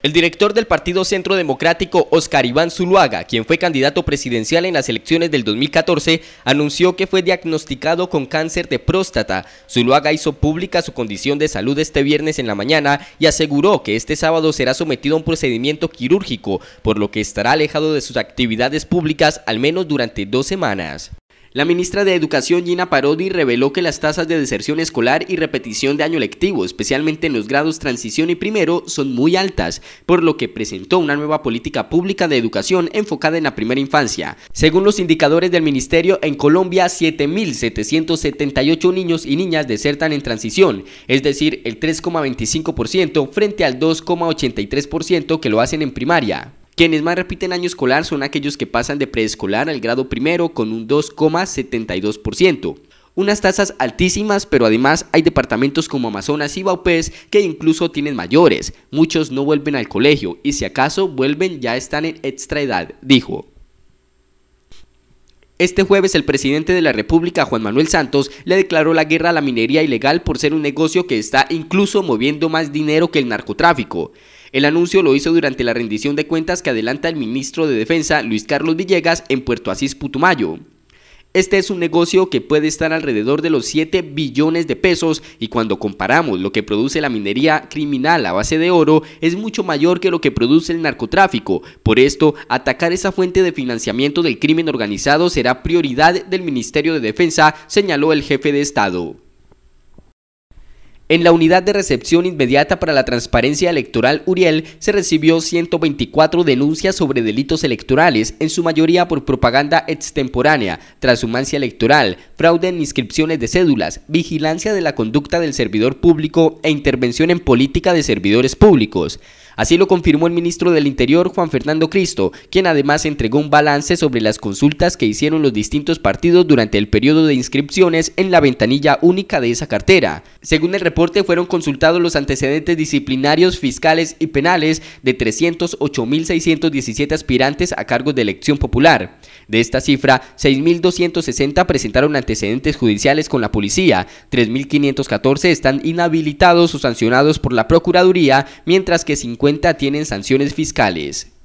El director del Partido Centro Democrático, Oscar Iván Zuluaga, quien fue candidato presidencial en las elecciones del 2014, anunció que fue diagnosticado con cáncer de próstata. Zuluaga hizo pública su condición de salud este viernes en la mañana y aseguró que este sábado será sometido a un procedimiento quirúrgico, por lo que estará alejado de sus actividades públicas al menos durante dos semanas. La ministra de Educación Gina Parodi reveló que las tasas de deserción escolar y repetición de año lectivo, especialmente en los grados transición y primero, son muy altas, por lo que presentó una nueva política pública de educación enfocada en la primera infancia. Según los indicadores del ministerio, en Colombia 7.778 niños y niñas desertan en transición, es decir, el 3,25% frente al 2,83% que lo hacen en primaria. Quienes más repiten año escolar son aquellos que pasan de preescolar al grado primero con un 2,72%. Unas tasas altísimas, pero además hay departamentos como Amazonas y Baupés que incluso tienen mayores. Muchos no vuelven al colegio y si acaso vuelven ya están en extra edad, dijo. Este jueves el presidente de la República, Juan Manuel Santos, le declaró la guerra a la minería ilegal por ser un negocio que está incluso moviendo más dinero que el narcotráfico. El anuncio lo hizo durante la rendición de cuentas que adelanta el ministro de Defensa Luis Carlos Villegas en Puerto Asís Putumayo. Este es un negocio que puede estar alrededor de los 7 billones de pesos y cuando comparamos lo que produce la minería criminal a base de oro es mucho mayor que lo que produce el narcotráfico. Por esto, atacar esa fuente de financiamiento del crimen organizado será prioridad del Ministerio de Defensa, señaló el jefe de Estado. En la unidad de recepción inmediata para la transparencia electoral Uriel se recibió 124 denuncias sobre delitos electorales, en su mayoría por propaganda extemporánea, transhumancia electoral, fraude en inscripciones de cédulas, vigilancia de la conducta del servidor público e intervención en política de servidores públicos. Así lo confirmó el ministro del Interior, Juan Fernando Cristo, quien además entregó un balance sobre las consultas que hicieron los distintos partidos durante el periodo de inscripciones en la ventanilla única de esa cartera. Según el reporte, fueron consultados los antecedentes disciplinarios, fiscales y penales de 308.617 aspirantes a cargo de elección popular. De esta cifra, 6.260 presentaron antecedentes judiciales con la policía, 3.514 están inhabilitados o sancionados por la Procuraduría, mientras que 50 tienen sanciones fiscales.